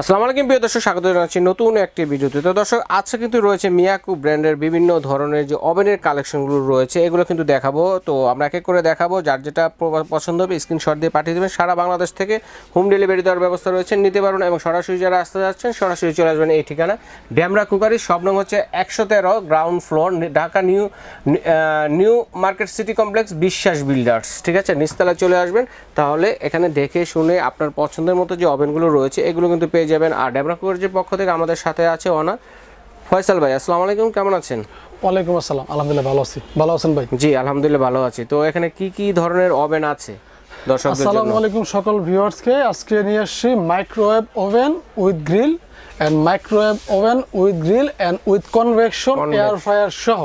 আসসালামু আলাইকুম প্রিয় দর্শক স্বাগত জানাচ্ছি নতুন একটি ভিডিওতে তো দর্শক আজকে কিন্তু রয়েছে মিয়াকু ব্র্যান্ডের বিভিন্ন ধরনের যে ওভেনের কালেকশনগুলো রয়েছে এগুলো কিন্তু দেখাবো তো আমরা এক করে দেখাবো যার যেটা পছন্দ হবে স্ক্রিনশট দিয়ে পাঠিয়ে দেবেন সারা বাংলাদেশ থেকে হোম ডেলিভারি দেওয়ার ব্যবস্থা রয়েছে নিতে পারুন এবং সরাসরি যারা আসতে যাচ্ছেন সরাসরি চলে আসবেন এই ঠিকানা ড্যামরা কুকারি সব নাম হচ্ছে একশো তেরো ground floor Dhaka new new market city complex Biswas builders ঠিক আছে নিচতলা চলে আসবেন তাহলে এখানে দেখে শুনে আপনার পছন্দের মতো যে ওভেনগুলো রয়েছে এগুলো কিন্তু পেয়ে যাবেন আর ডেভেলপার যে পক্ষ থেকে আমাদের সাথে আছে অনা ফয়সাল ভাই আসসালামু আলাইকুম কেমন আছেন ওয়ালাইকুম আসসালাম আলহামদুলিল্লাহ ভালো আছি ভালো আছেন ভাই জি আলহামদুলিল্লাহ ভালো আছি তো এখানে কি কি ধরনের ওভেন আছে দর্শকদের আসসালামু আলাইকুম সকল ভিউয়ার্সকে আজকে নিয়ে আসছি microwave oven with grill and microwave oven with grill and with convection air fryer সহ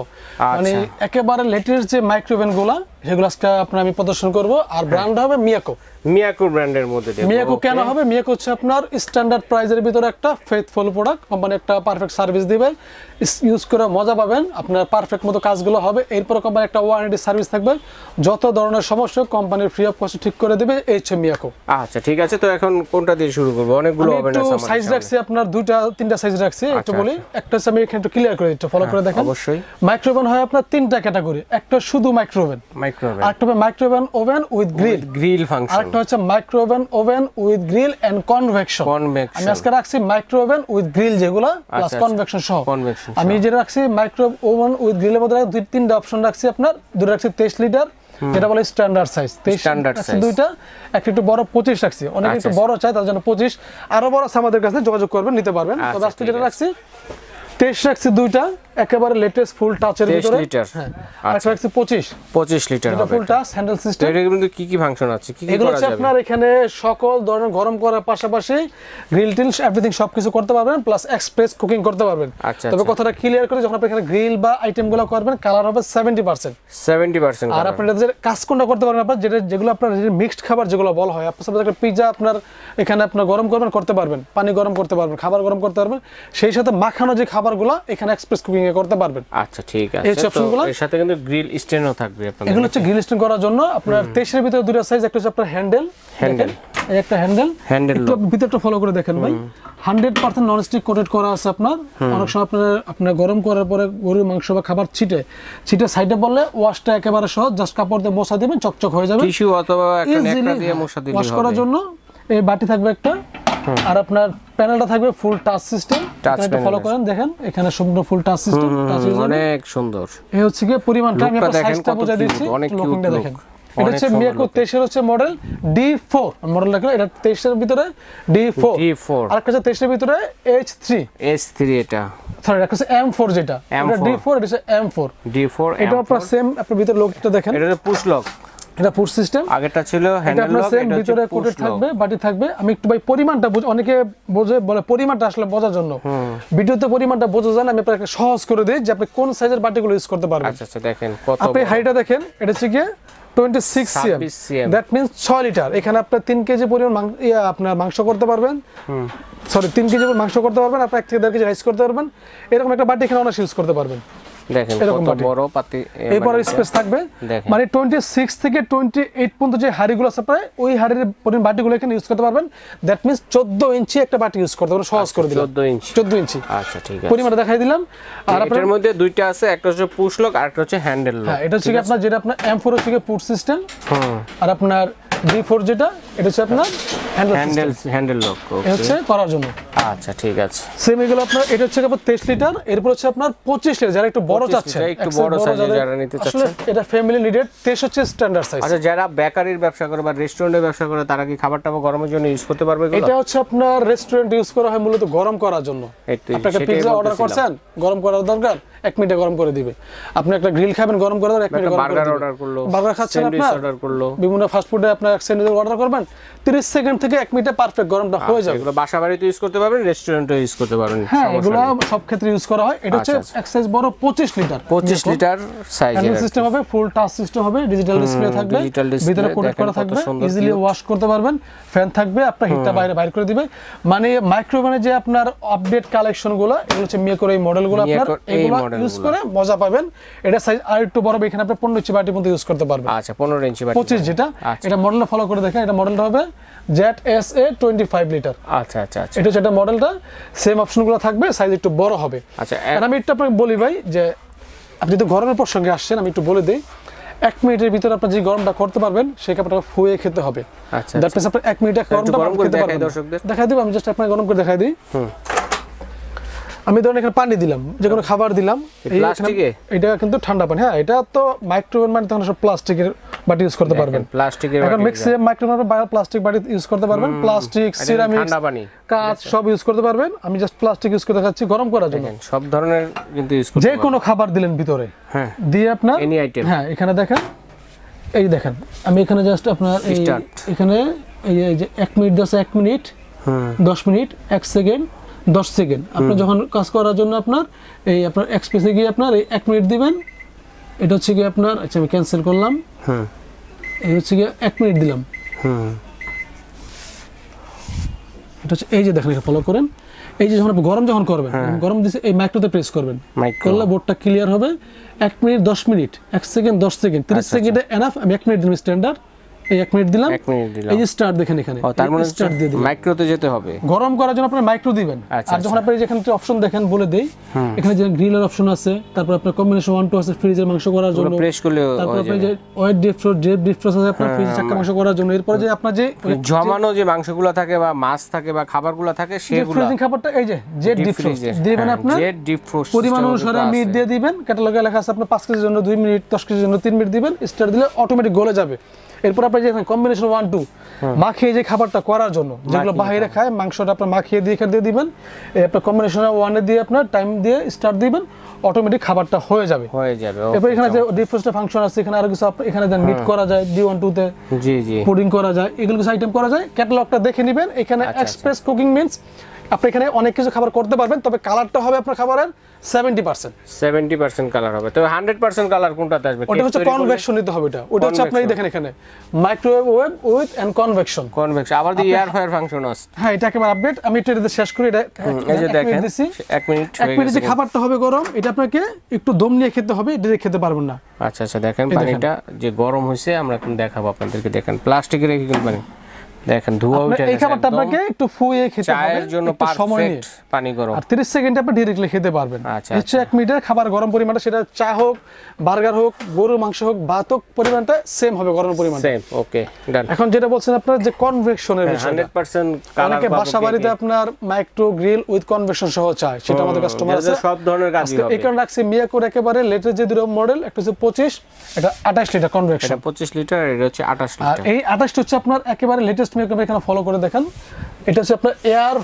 মানে আচ্ছা। একেবারে লেটেস্ট যে মাইক্রোওভেনগুলা সেগুলো আজকে আপনার আমি প্রদর্শন করব আর ব্র্যান্ড হবে মিয়াকো মিয়াকো ব্র্যান্ডের মধ্যে মিয়াকো কেন হবে মিয়াকো হচ্ছে আপনার স্ট্যান্ডার্ড ভিতরে একটা ফেথফুল প্রোডাক্ট কোম্পানি একটা পারফেক্ট সার্ভিস দিবে ইউজ করে মজা পাবেন আপনার পারফেক্ট মতো কাজগুলো হবে এরপরে কোম্পানি একটা ওয়ারেন্টি সার্ভিস থাকবে যত ধরনের সমস্যা কোম্পানির ফ্রি অফ কস্ট ঠিক করে এই হচ্ছে মিয়াকো আচ্ছা ঠিক আছে তো এখন কোনটা দিয়ে শুরু করব অনেকগুলো সাইজ রাখছি আপনার দুইটা তিনটা সাইজ রাখছি একটু আচ্ছা, বলি আচ্ছা। একটা হচ্ছে আমি এখানে একটু ক্লিয়ার করে দিচ্ছি ফলো হ্যাঁ, করে দেখেন অবশ্যই মাইক্রোভেন হয় আপনার তিনটা ক্যাটাগরি একটা শুধু মাইক্রোওভেন ওভেন গ্রিলের আচ্ছা, আচ্ছা। মধ্যে দুই তিনটা অপশন রাখছি আপনার দুটো রাখছি লিটার যেটা বলে স্ট্যান্ডার্ড সাইজ স্ট্যান্ডার্ড দুইটা একটা একটু বড় রাখছি আচ্ছা, বড় চাই তার জন্য আরো বড় আমাদের কাছে যোগাযোগ করবেন নিতে পারবেন রাখছি টেস্ট রাখছি দুইটা একেবারে লেটেস্ট ফুল টাচের ভিতরে 23 লিটার হ্যাঁ আচ্ছা। রাখছি 25 25 litre full touch handle system এর কিন্তু কি কি ফাংশন আছে কি কি করা যাবে এখানে সকল ধরনের গরম করার পাশাপাশি গ্রিল টিল এভরিথিং সবকিছু করতে পারবেন প্লাস এক্সপ্রেস কুকিং করতে পারবেন আচ্ছা, আচ্ছা। তবে কথাটা ক্লিয়ার করে যখন এখানে গ্রিল বা আইটেমগুলো করবেন কালার হবে 70% 70% আর আপনি যে কাজ কোনটা করতে পারবেন আপনার যেটা যেগুলো আপনার মিক্সড খাবার যেগুলো বল হয় আপনি একটা পিজা আপনার এখানে আপনার গরম করবেন করতে পারবেন পানি গরম করতে পারবেন খাবার গরম করতে পারবেন সেই সাথে মাখানো যে খাবার খাবারগুলো এখানে এক্সপ্রেস কুকিং এ করতে পারবেন আচ্ছা ঠিক আছে এই অপশনগুলো এর সাথে কিন্তু গ্রিল স্ট্যান্ডও থাকবে আপনাদের এগুলো হচ্ছে গ্রিল স্ট্যান্ড করার জন্য আপনার 23 এর ভিতরে দুটো সাইজ একটা হচ্ছে আপনার হ্যান্ডেল হ্যান্ডেল এই একটা হ্যান্ডেল হ্যান্ডেল ভিতরটা ফলো করে দেখেন ভাই 100% কোটেড করা আছে আপনার অনেক সময় আপনার আপনার গরম করার পরে গরুর মাংস বা খাবার ছিটে ছিটে সাইডে পড়লে ওয়াশটা একেবারে সহজ জাস্ট কাপড় দিয়ে মোছা দিবেন চকচক হয়ে যাবে টিস্যু অথবা একটা ন্যাকড়া দিয়ে মোছা দিলে ওয়াশ করার জন্য এই বাটি থাকবে একটা আর আপনার প্যানেলটা থাকবে ফুল টাচ সিস্টেম এটা ফলো করেন দেখেন এখানে সুন্দর ফুল টাচ সিস্টেম টাচ অনেক সুন্দর এই হচ্ছে কি পরিমাণটা আমি আপনাদের সাইজটা বোঝা দিচ্ছি অনেক কিউট দেখেন এটা হচ্ছে মিয়াকো 23 এর হচ্ছে মডেল D4 মডেল লাগলো এটা 23 এর ভিতরে D4 D4 আর কাছে 23 এর ভিতরে H3 H3 এটা সরি এটা কাছে M4 যেটা এটা D4 এটা হচ্ছে M4 D4 এটা আপনারা সেম আপনার ভিতরে লকটা দেখেন এটা পুশ লক এটা পুশ সিস্টেম ছিল হ্যান্ডেল লক এটা ভিতরে কোটেড থাকবে বাটি থাকবে আমি একটু ভাই পরিমাণটা বুঝ অনেকে বোঝে বলে পরিমাণটা আসলে বোঝার জন্য ভিডিওতে পরিমাণটা বোঝা যায় আমি আপনাকে সহজ করে দেই যে আপনি কোন সাইজের বাটিগুলো ইউজ করতে পারবেন আচ্ছা আচ্ছা দেখেন কত আপনি হাইটটা দেখেন এটা হচ্ছে গিয়ে 26 সিএম দ্যাট মিন্স 6 লিটার এখানে আপনি 3 কেজি পরিমাণ ইয়ে, আপনার মাংস করতে পারবেন সরি 3 কেজি মাংস করতে পারবেন আপনি 1 থেকে 1.5 কেজি রাইস করতে পারবেন এরকম একটা বাটি এখানে অনার্স ইউজ করতে পারবেন দেখেন এরকম বড় পাতি এরপর স্পেস মানে থাকবে মানে 26 থেকে 28 পর্যন্ত যে হাড়িগুলো আছে প্রায় ওই হাড়ির পরিমাণ বাটিগুলো এখানে ইউজ করতে পারবেন দ্যাট মিন্স 14 ইঞ্চি একটা বাটি ইউজ করতে পারবেন সহজ আচ্ছা, করে দিলাম 14 ইঞ্চি 14 ইঞ্চি আচ্ছা ঠিক আছে পরিমাণটা দেখাই দিলাম আর আপনার মধ্যে দুইটা আছে একটা হচ্ছে পুশ লক আর একটা হচ্ছে হ্যান্ডেল লক হ্যাঁ এটা হচ্ছে আপনার যেটা আপনার M4 থেকে পুট সিস্টেম হুম আর আপনার D4 যেটা এটা হচ্ছে আপনার handle handle handle lock okay হচ্ছে করার জন্য আচ্ছা ঠিক আছে সেম এগুলো আপনার এটা হচ্ছে আপনার 23 লিটার এরপর হচ্ছে আপনার 25 লিটার যারা একটু বড় চাচ্ছেন একটু বড় সাইজে যারা নিতে চাচ্ছেন এটা ফ্যামিলি নিডেড 23 হচ্ছে স্ট্যান্ডার্ড সাইজ আচ্ছা যারা বেকারির ব্যবসা করে বা রেস্টুরেন্টে ব্যবসা করে তারা কি খাবার গরমের জন্য ইউজ করতে পারবে এগুলো এটা হচ্ছে আপনার রেস্টুরেন্ট ইউজ করা হয় মূলত গরম করার জন্য আপনাকে পিৎজা অর্ডার করছেন গরম করার দরকার 1 মিনিটে গরম করে দিবে আপনি একটা গ্রিল খাবেন গরম করার দরকার 1 মিনিটে বার্গার অর্ডার করলো বার্গার খাচ্ছেন আপনি আপনার অর্ডার করলো বিভিন্ন ফাস্ট ফুডে আপনি স্যান্ডউইচ অর্ডার করবেন 30 সেকেন্ড থেকে 1 মিনিটে পারফেক্ট গরমটা আচ্ছা, হয়ে যাবে এগুলো বাসাবাড়িতে ইউজ করতে পারবেন রেস্টুরেন্টও ইউজ করতে পারবেন হ্যাঁ এগুলো সব ক্ষেত্রে ইউজ করা হয় এটা আচ্ছা, হচ্ছে এক আচ্ছা। সাইজ বড় 25 লিটার 25 লিটার সাইজ এর সিস্টেম হবে ফুল টাচ সিস্টেম হবে ডিজিটাল ডিসপ্লে থাকবে ডিজিটাল ডিসপ্লে ভিতরে কোট করা থাকবে ইজিলি ওয়াশ করতে পারবেন ফ্যান থাকবে আপনার হিটটা বাইরে বাইরে করে দিবে মানে মাইক্রোওভেনে যে আপনার আপডেট কালেকশন গুলো এগুলো হচ্ছে করে এই মডেলগুলো আপনার এইগুলো ইউজ করে মজা পাবেন এটা সাইজ আর একটু বড় এখানে আপনি 15 ইঞ্চি বাটি পর্যন্ত ইউজ করতে পারবেন আচ্ছা 15 ইঞ্চি বাটি 25 যেটা আচ্ছা। এটা মডেলটা ফলো করে দেখেন এটা মডেলটা হবে জেড এস এ 25 লিটার আচ্ছা আচ্ছা আচ্ছা এটা হচ্ছে মডেলটা সেম অপশনগুলো থাকবে সাইজ একটু বড় হবে আচ্ছা আমি একটু আপনাকে বলি ভাই যে আপনি তো গরমের প্রসঙ্গে আসছেন আমি একটু বলে দিই এক মিনিটের ভিতরে আপনি যে গরমটা করতে পারবেন সেই কাপড়টা ফুয়ে খেতে হবে আচ্ছা দ্যাট মিনস আপনি এক মিনিটে গরমটা গরম করে দেখাই দর্শকদের দেখাই দেব আমি জাস্ট আপনাকে গরম করে দেখাই দিই আমি ধরুন এখানে পানি দিলাম যে কোনো খাবার দিলাম এটা কিন্তু ঠান্ডা পানি হ্যাঁ এটা তো মাইক্রোওয়েভ মানে তখন সব প্লাস্টিকের বাটি ইউজ করতে পারবেন প্লাস্টিকের এখন ম্যাক্সিমাম মাইক্রোফাইবার বায়ো প্লাস্টিক বাটি ইউজ করতে পারবেন প্লাস্টিক সিরামিক ঠান্ডা পানি কাঁচ সব ইউজ করতে পারবেন আমি জাস্ট প্লাস্টিক ইউজ করতে চাচ্ছি গরম করার জন্য সব ধরনের কিন্তু ইউজ করতে যে কোনো খাবার দিলেন ভিতরে হ্যাঁ দিয়ে আপনার এনি আইটেম হ্যাঁ এখানে দেখেন এই দেখেন আমি এখানে জাস্ট আপনার এই এখানে এই যে 1 মিনিট 10 1 মিনিট হ্যাঁ 10 মিনিট 1 সেকেন্ড দশ সেকেন্ড আপনার যখন কাজ করার জন্য আপনার এই আপনার এক্সপ্রেসে গিয়ে আপনার এই এক মিনিট দিবেন এটা হচ্ছে গিয়ে আপনার আচ্ছা আমি ক্যান্সেল করলাম হ্যাঁ এই হচ্ছে গিয়ে এক মিনিট দিলাম হ্যাঁ এটা হচ্ছে এই যে দেখেন এটা ফলো করেন এই যে যখন গরম যখন করবেন হ্যাঁ। গরম দিছে এই মাইক্রোতে প্রেস করবেন করলে বোর্ডটা ক্লিয়ার হবে এক মিনিট দশ মিনিট এক সেকেন্ড দশ সেকেন্ড তিরিশ সেকেন্ডে আচ্ছা, আচ্ছা। এনাফ আমি এক মিনিট দিলাম স্ট্যান্ডার্ড জমানো মিনিট দিলাম মিনিট দিলাম এই যে স্টার্ট দেখেন এখানে তার মানে স্টার্ট দিয়ে মাইক্রোতে যেতে হবে গরম করার জন্য আপনি মাইক্রো দিবেন আচ্ছা, আর যখন আচ্ছা। আপনি অপশন দেখেন বলে দেই এখানে যে অপশন আছে তারপর আপনার কম্বিনেশন 1 2 আছে ফ্রিজের মাংস করার জন্য প্রেস করলে তারপর আপনি যে wait deep froze deep deep froze আছে আপনার ফ্রিজে চাকা মাংস করার জন্য এরপর যে আপনার মানে যে জমানো যে মাংসগুলো থাকে বা মাছ থাকে বা খাবারগুলো থাকে সেগুলো ফ্রিজিং খাবারটা এই যে যে ডিপ ফ্রোজ দিবেন হ্যাঁ, আপনার যে ডিপ ফ্রোজ পরিমাণ অনুসারে মিনিট দিয়ে দিবেন ক্যাটালগে লেখা আছে আপনি 5 কেজির জন্য 2 মিনিট 10 কেজির জন্য 3 মিনিট দিবেন স্টার দিলে অটোমেটিক গলে যাবে এরপর আপনি যে কম্বিনেশন ওয়ান টু মাখিয়ে যে খাবারটা করার জন্য যেগুলো বাহিরে খায় মাংসটা আপনার মাখিয়ে দিয়ে দিয়ে দিবেন আপনার কম্বিনেশন ওয়ানে দিয়ে আপনার টাইম দিয়ে স্টার্ট দিবেন অটোমেটিক খাবারটা হয়ে যাবে হয়ে যাবে এরপর এখানে যে ডিফারেন্ট ফাংশন আছে এখানে আরো কিছু এখানে দেন মিট হ্যাঁ। করা যায় ডি ওয়ান তে জি জি পুডিং করা যায় এগুলো কিছু আইটেম করা যায় ক্যাটালগটা দেখে নেবেন এখানে এক্সপ্রেস কুকিং মিনস আপনি এখানে অনেক কিছু খাবার করতে পারবেন তবে কালারটা হবে আপনার খাবারের 70% 70% কালার হবে তো 100% কালার কোনটাতে আসবে ওটা হচ্ছে কনভেকশন নিতে হবে এটা ওটা হচ্ছে আপনি দেখেন এখানে microwave wave with and convection convection আবার দি এয়ার ফায়ার ফাংশন আছে হ্যাঁ এটা একেবারে আপডেট আমি এটা শেষ করি এটা এই যে দেখেন এক মিনিট এক মিনিট যে খাবারটা হবে গরম এটা আপনাকে একটু দম নিয়ে খেতে হবে এটা খেতে পারবেন না আচ্ছা আচ্ছা দেখেন পানিটা যে গরম হইছে আমরা এখন দেখাবো আপনাদেরকে দেখেন প্লাস্টিকের রেখে কিন্তু পানি দেখেন ধোয়া উঠে এই খাবারটা আপনাকে একটু ফুয়ে খেতে হবে চায়ের জন্য পারফেক্ট পানি গরম আর 30 সেকেন্ডে আপনি খেতে পারবেন 1 আচ্ছা, আচ্ছা। খাবার গরম সেটা চা হোক বার্গার হোক গরুর মাংস হোক পরিমাণটা সেম হবে গরম পরিমাণ সেম ওকে ডান এখন যেটা বলছেন যে কনভেকশনের বিষয় 100% কালার অনেকে বাসা বাড়িতে আপনার মাইক্রো গ্রিল উইথ কনভেকশন সহ চায় সেটা আমাদের কাস্টমার আছে সব ধরনের কাজই হবে এই কারণে একেবারে লেটেস্ট যে দুটো মডেল একটা হচ্ছে 25 এটা 28 লিটার কনভেকশন এটা 25 লিটার এটা হচ্ছে 28 লিটার আর এই 28 হচ্ছে আপনার একেবারে লেটেস্ট এখানে ফলো করে দেখেন এটা হচ্ছে আপনার এয়ার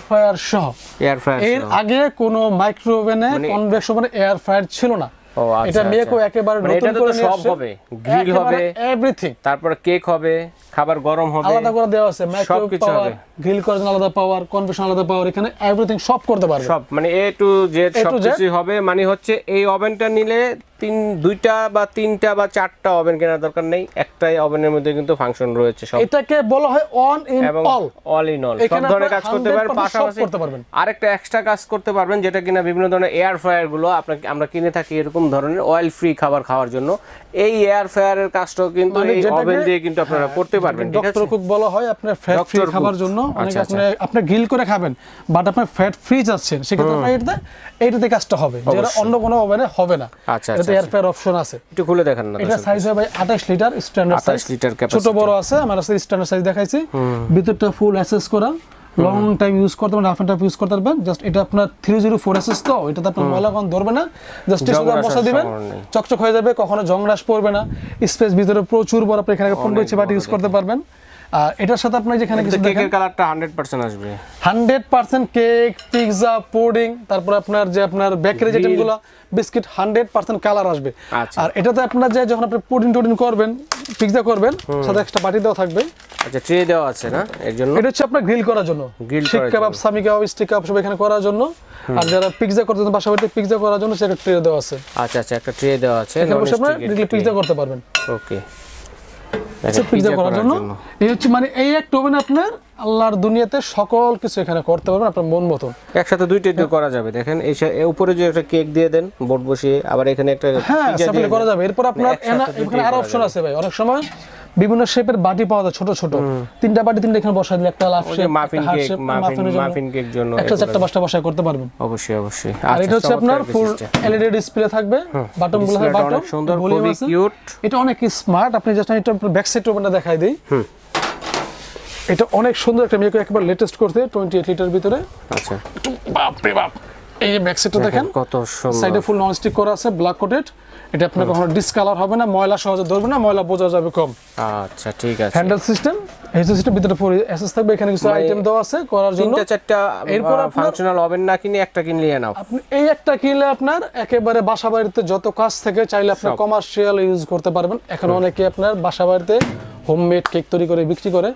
সহ এয়ার এর আগে মাইক্রোওভেনে এয়ার ছিল না আচ্ছা, এটা আচ্ছা। একেবারে মানে নতুন করে সব হবে গ্রিল হবে এভরিথিং তারপর কেক হবে খাবার গরম হবে আলাদা করে দেওয়া আছে কিছু হবে গ্রিল করার জন্য আলাদা পাওয়ার কনভেকশন আলাদা পাওয়ার এখানে এভরিথিং সব করতে পারবে সব মানে এ টু জেড সব কিছু হবে মানে হচ্ছে এই ওভেনটা নিলে তিন দুইটা বা তিনটা বা চারটা ওভেন কেনার দরকার নেই একটাই ওভেনের মধ্যে কিন্তু ফাংশন রয়েছে সব এটাকে বলা হয় on in all all in all সব ধরনের কাজ করতে পারবেন পাশাপাশি করতে পারবেন আরেকটা এক্সট্রা কাজ করতে পারবেন যেটা কিনা বিভিন্ন ধরনের এয়ার ফ্রায়ার গুলো আপনাকে আমরা কিনে থাকি এরকম ধরনের অয়েল ফ্রি খাবার খাওয়ার জন্য এই এয়ার ফ্রায়ারের কাজটাও কিন্তু মানে এই ওভেন দিয়ে কিন্তু আপনারা হ্যাঁ, করতে পারবেন ঠিক আছে খুব বলা হয় আপনার ফ্যাট ফ্রি খাবার জন্য অনেক আপনি আপনি গ্রিল করে খাবেন বাট আপনার ফ্যাট ফ্রি যাচ্ছে সেক্ষেত্রে আপনার এটা এইটাতে কাজটা হবে যেটা অন্য কোনো ওভেনে হবে না আচ্ছা, আচ্ছা। অপশন আছে একটু খুলে না এটা size 28 litre standard size 28 litre capacity ছোট বড় আছে আমার কাছে স্ট্যান্ডার্ড সাইজ দেখাইছি ভিতরটা ফুল অ্যাসেস করা লং টাইম ইউজ করতে পারবেন হাফ অ্যান্ড ইউজ করতে পারবেন জাস্ট এটা আপনার থ্রি জিরো ফোর তো এটাতে আপনার ময়লা ধরবে না জাস্ট টিস্যুটা বসা দিবেন চকচক হয়ে যাবে কখনো জংরাস পড়বে না স্পেস ভিতরে প্রচুর বড় আপনি এখানে পনেরো ইঞ্চি বাটি ইউজ করতে পারবেন এটার সাথে আপনার যেখানে কিছু কেকের কালারটা 100% আসবে 100% কেক পুডিং আপনার যে আপনার বেকারি বিস্কিট 100% কালার আসবে আচ্ছা। আর এটাতে আপনার যে যখন আপনি পুডিং টুডিং করবেন করবেন সাথে দেওয়া থাকবে আচ্ছা ট্রে দেওয়া আছে না এর জন্য এটা হচ্ছে আপনার গ্রিল করার জন্য গ্রিল সামি স্টিক সব এখানে করার জন্য আর যারা পিৎজা করতে চান বাসাবাড়িতে পিৎজা করার জন্য ট্রে দেওয়া আছে আচ্ছা আচ্ছা একটা ট্রে দেওয়া আছে এখানে বসে আপনি করতে পারবেন ওকে এই হচ্ছে মানে আপনার আল্লাহর দুনিয়াতে সকল কিছু এখানে করতে পারবেন আপনার মন মতন একসাথে দুইটা দুই হ্যাঁ। করা যাবে দেখেন এই উপরে যে একটা কেক দিয়ে দেন বোর্ড বসিয়ে আবার এখানে একটা হ্যাঁ, এরপর আপনার মানে এখানে অপশন আছে ভাই অনেক সময় বিভিন্ন শেপের বাটি পাওয়া যায় ছোট ছোট তিনটা বাটি তিনটা এখানে বসাই দিলে একটা love shape muffin cake muffin muffin cake জন্য একটা চারটা পাঁচটা বসাই করতে পারবেন অবশ্যই অবশ্যই আর আচ্ছা, এটা হচ্ছে আপনার ফুল এলইডি ডিসপ্লে থাকবে বাটন গুলো বাটন সুন্দর খুবই কিউট এটা অনেক স্মার্ট আপনি জাস্ট এটা ব্যাক সাইড ওপেনটা দেখাই দেই এটা অনেক সুন্দর একটা মেকআপ একবার লেটেস্ট করতে 28 লিটার ভিতরে আচ্ছা বাপ রে বাপ এই ব্যাক সাইডটা দেখেন কত সুন্দর সাইডে ফুল ননস্টিক করা আছে ব্ল্যাক কোটেড এটা আপনার কোনো ডিসকালার হবে না ময়লা সহজে ধরবে না ময়লা বোঝা যাবে কম আচ্ছা ঠিক আছে হ্যান্ডেল সিস্টেম হ্যান্ডেল সিস্টেম ভিতরে পুরো এসএস থাকবে এখানে কিছু আইটেম মানে দাও আছে করার জন্য তিনটা চারটা এরপর ফাংশনাল ওভেন না কিনে একটা কিনে নিয়ে নাও আপনি এই একটা কিনলে আপনার একেবারে বাসা বাড়িতে যত কাজ থেকে চাইলে আপনি কমার্শিয়াল ইউজ করতে পারবেন এখন অনেকে আপনার বাসা বাড়িতে হোমমেড কেক তৈরি করে বিক্রি করে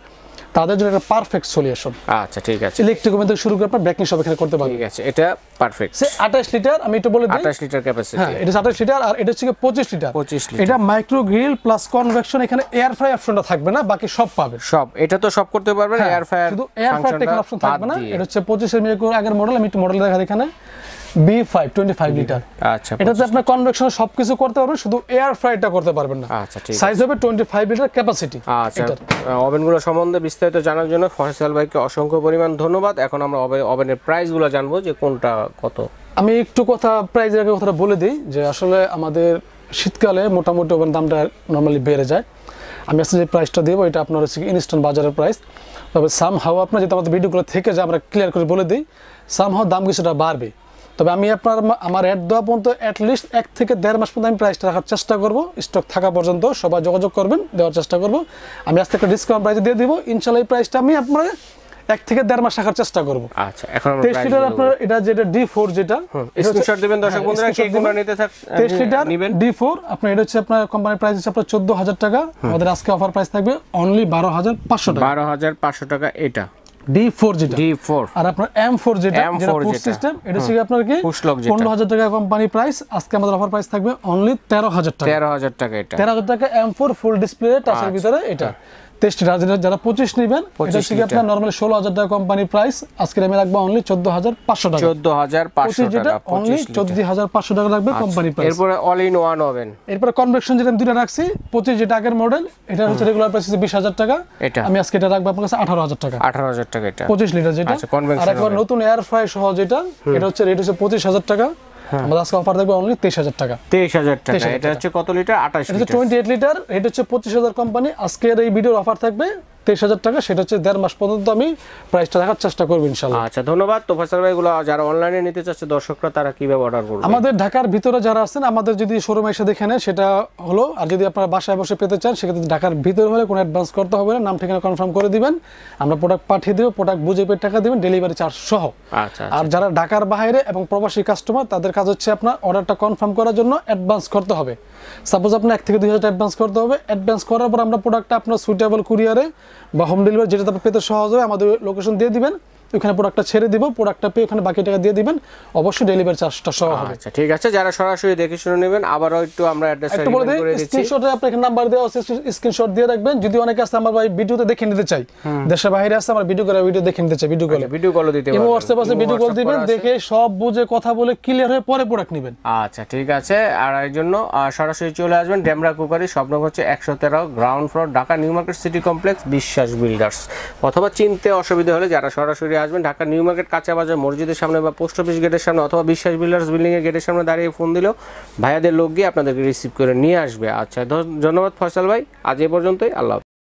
তাদের জন্য একটা পারফেক্ট সলিউশন আচ্ছা ঠিক আছে ইলেকট্রিক ওভেন থেকে শুরু করে আপনার বেকিং সব এখানে করতে পারবেন ঠিক আছে এটা পারফেক্ট সে 28 লিটার আমি একটু বলে দিই 28 লিটার ক্যাপাসিটি হ্যাঁ এটা 28 লিটার আর এটা হচ্ছে 25 লিটার 25 লিটার এটা মাইক্রো গ্রিল প্লাস কনভেকশন এখানে এয়ার ফ্রাই অপশনটা থাকবে না বাকি সব পাবেন সব এটা তো সব করতে পারবেন এয়ার হ্যাঁ, ফ্রাই শুধু এয়ার ফ্রাই টেকন অপশন থাকবে না এটা হচ্ছে 25 এর মেয়ে আগের মডেল আমি একটু মডেল দেখা দেখানে লিটার আচ্ছা কনভেকশন করতে পারবেন শুধু এয়ার করতে পারবেন না আচ্ছা সাইজ হবে লিটার ক্যাপাসিটি আচ্ছা ওভেনগুলো সম্বন্ধে বিস্তারিত জানার জন্য অসংখ্য পরিমাণ ধন্যবাদ এখন আমরা ওভেনের জানবো যে কোনটা কত আমি একটু কথা প্রাইজের আগে কথাটা বলে দিই যে আসলে আমাদের শীতকালে মোটামুটি ওভেন দামটা নর্মালি বেড়ে যায় আমি আসলে যে প্রাইসটা দেবো এটা আপনার হচ্ছে ইনস্ট্যান্ট বাজারের প্রাইস তবে সাম হাও আপনার যেহেতু আমাদের ভিডিওগুলো থেকে যে আমরা ক্লিয়ার করে বলে দিই সাম হাও দাম কিছুটা বাড়বে তবে আমি আপনার আমার অ্যাড দেওয়া পর্যন্ত অ্যাটলিস্ট এক থেকে দেড় মাস পর্যন্ত আমি প্রাইসটা রাখার চেষ্টা করব স্টক থাকা পর্যন্ত সবাই যোগাযোগ করবেন দেওয়ার চেষ্টা করবো আমি আজকে একটা ডিসকাউন্ট প্রাইসে দিয়ে দিব ইনশাল্লাহ এই প্রাইসটা আমি আপনার এক থেকে দেড় মাস রাখার চেষ্টা করবো আচ্ছা তেইশ লিটার আপনার এটা যেটা ডি ফোর যেটা হ্যাঁ, তেইশ লিটার ডি ফোর আপনার এটা হচ্ছে আপনার কোম্পানির প্রাইস হচ্ছে আপনার চোদ্দ হাজার টাকা আমাদের আজকে অফার প্রাইস থাকবে অনলি বারো হাজার পাঁচশো টাকা বারো হাজার পাঁচশো টাকা এটা D4 যেটা D4 আর আপনার M4 যেটা যেটা পুশ সিস্টেম এটা থেকে আপনার কি 15000 টাকা কোম্পানি প্রাইস আজকে আমাদের অফার প্রাইস থাকবে অনলি 13000 টাকা 13000 টাকা এটা 13000 টাকা M4 ফুল ডিসপ্লে টাচের ভিতরে এটা তেইশটি রাজার যারা পঁচিশ নেবেন এটা আপনার নর্মালি ষোলো হাজার টাকা কোম্পানি প্রাইস আজকে আমি রাখবো অনলি চোদ্দ হাজার পাঁচশো টাকা চোদ্দ হাজার অনলি চোদ্দ হাজার পাঁচশো টাকা লাগবে কোম্পানি আচ্ছা, প্রাইস এরপরে অল ইন ওয়ান হবেন এরপরে কনভেকশন যেটা আমি দুটো রাখছি পঁচিশ যেটা আগের মডেল এটা হচ্ছে রেগুলার প্রাইস বিশ হাজার টাকা এটা আমি আজকে এটা রাখবো আপনার কাছে আঠারো হাজার টাকা আঠারো হাজার টাকা এটা পঁচিশ লিটার যেটা আচ্ছা, আর নতুন এয়ার ফ্রাই সহ যেটা এটা হচ্ছে রেট হচ্ছে পঁচিশ হাজার টাকা হ্যাঁ। আমাদের আজকে অফার থাকবে অনলি তেইশ হাজার টাকা তেইশ হাজার টাকা এটা হচ্ছে কত লিটার আঠাশ এটা হচ্ছে টোয়েন্টি এইট লিটার এটা হচ্ছে পঁচিশ হাজার কোম্পানি আজকের এই ভিডিওর অফার থাকবে তেইশ হাজার টাকা সেটা হচ্ছে দেড় মাস পর্যন্ত আমি প্রাইসটা রাখার চেষ্টা করবো ইনশাল্লাহ আচ্ছা ধন্যবাদ তোফাসার ভাইগুলো যারা অনলাইনে নিতে চাচ্ছে দর্শকরা তারা কিভাবে অর্ডার করবে আমাদের ঢাকার ভিতরে যারা আছেন আমাদের যদি শোরুমে এসে দেখে নেন সেটা হলো আর যদি আপনারা বাসায় বসে পেতে চান সেক্ষেত্রে ঢাকার ভিতরে হলে কোনো অ্যাডভান্স করতে হবে না নাম ঠিকানা কনফার্ম করে দিবেন আমরা প্রোডাক্ট পাঠিয়ে দেবো প্রোডাক্ট বুঝে পেয়ে টাকা দেবেন ডেলিভারি চার্জ সহ আচ্ছা, আচ্ছা। আর যারা ঢাকার বাইরে এবং প্রবাসী কাস্টমার তাদের কাজ হচ্ছে আপনার অর্ডারটা কনফার্ম করার জন্য অ্যাডভান্স করতে হবে সাপোজ আপনার এক থেকে দুই হাজার অ্যাডভান্স করতে হবে অ্যাডভান্স করার পর আমরা প্রোডাক্টটা আপনার সুইটেবল কুরিয়ারে বা হোম ডেলিভারি যেটা পেতে সহজ হয় আমাদের লোকেশন দিয়ে দিবেন ওখানে প্রোডাক্টটা ছেড়ে দিব প্রোডাক্টটা পেয়ে ওখানে বাকি টাকা দিয়ে দিবেন অবশ্যই ডেলিভারি চার্জটা সহ হবে আচ্ছা ঠিক আছে যারা সরাসরি দেখে শুনে নেবেন আবারও একটু আমরা অ্যাড্রেস একটু বলে দিই স্ক্রিনশটে আপনি এখানে নাম্বার দেওয়া আছে স্ক্রিনশট দিয়ে রাখবেন যদি অনেকে আছে আমার ভাই ভিডিওতে দেখে নিতে চাই দেশের বাইরে আছে আমার ভিডিও করে ভিডিও দেখে নিতে চাই ভিডিও কলে ভিডিও কল দিতে পারেন হোয়াটসঅ্যাপ আছে ভিডিও কল দিবেন দেখে সব বুঝে কথা বলে ক্লিয়ার হয়ে পরে প্রোডাক্ট নেবেন আচ্ছা ঠিক আছে আর এর জন্য সরাসরি চলে আসবেন ডেমরা কুকারি স্বপ্ন হচ্ছে 113 ground floor Dhaka new market city complex Biswas builders অথবা চিনতে অসুবিধা হলে যারা সরাসরি করে আসবেন ঢাকা নিউ মার্কেট কাঁচা বাজার মসজিদের সামনে বা পোস্ট অফিস গেটের সামনে অথবা বিশ্বাস বিল্ডার্স বিল্ডিংয়ের গেটের সামনে দাঁড়িয়ে ফোন দিলেও ভাইয়াদের লোক গিয়ে আপনাদেরকে রিসিভ করে নিয়ে আসবে আচ্ছা ধন্যবাদ ফয়সাল ভাই আজ এ পর্যন্তই আল্লাহ